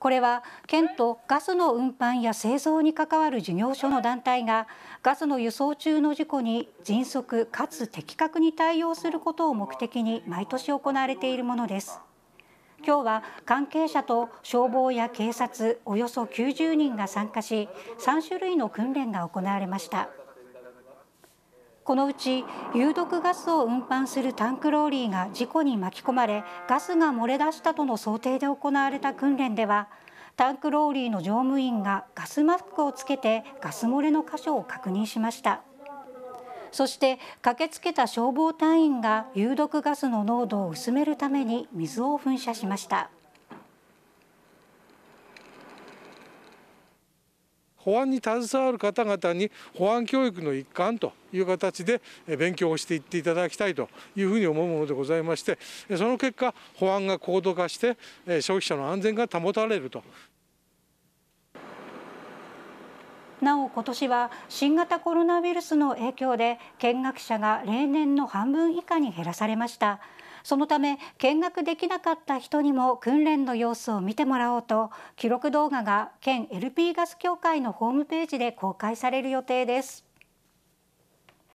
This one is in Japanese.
これは県とガスの運搬や製造に関わる事業所の団体がガスの輸送中の事故に迅速かつ的確に対応することを目的に毎年行われているものです。今日は関係者と消防や警察およそ90人が参加し3種類の訓練が行われました。このうち有毒ガスを運搬するタンクローリーが事故に巻き込まれガスが漏れ出したとの想定で行われた訓練ではタンクローリーの乗務員がガスマスクをつけてガス漏れの箇所を確認しましたそして駆けつけた消防隊員が有毒ガスの濃度を薄めるために水を噴射しました保安に携わる方々に保安教育の一環という形で勉強をしていっていただきたいというふうに思うものでございましてその結果保安が高度化して消費者の安全が保たれると。なお今年は新型コロナウイルスの影響で見学者が例年の半分以下に減らされました。そのため見学できなかった人にも訓練の様子を見てもらおうと記録動画が県 LP ガス協会のホームページで公開される予定です。